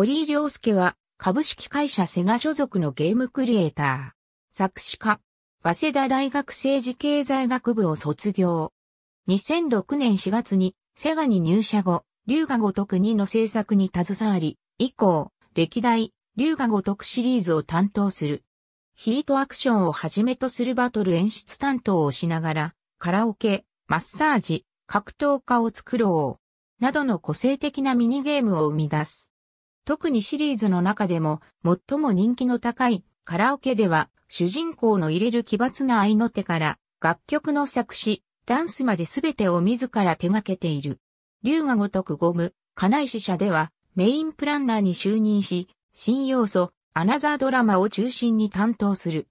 堀井良介は、株式会社セガ所属のゲームクリエイター。作詞家。早稲田大学政治経済学部を卒業。2006年4月に、セガに入社後、龍が如く2の制作に携わり、以降、歴代、龍が如くシリーズを担当する。ヒートアクションをはじめとするバトル演出担当をしながら、カラオケ、マッサージ、格闘家を作ろう。などの個性的なミニゲームを生み出す。特にシリーズの中でも最も人気の高いカラオケでは主人公の入れる奇抜な愛の手から楽曲の作詞、ダンスまで全てを自ら手掛けている。龍が如くゴム、金石社ではメインプランナーに就任し、新要素、アナザードラマを中心に担当する。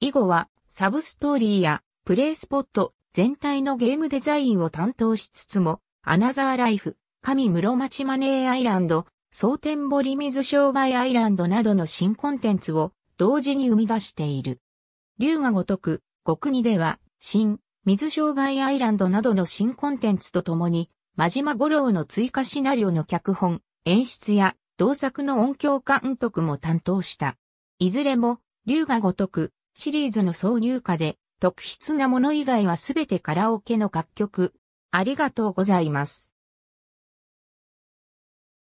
以後はサブストーリーやプレイスポット全体のゲームデザインを担当しつつも、アナザーライフ、神室町マネーアイランド、蒼天堀水商売アイランドなどの新コンテンツを同時に生み出している。龍が如く、国では、新、水商売アイランドなどの新コンテンツとともに、真島五郎の追加シナリオの脚本、演出や、同作の音響監督も担当した。いずれも、龍が如く、シリーズの挿入歌で、特筆なもの以外はすべてカラオケの楽曲。ありがとうございます。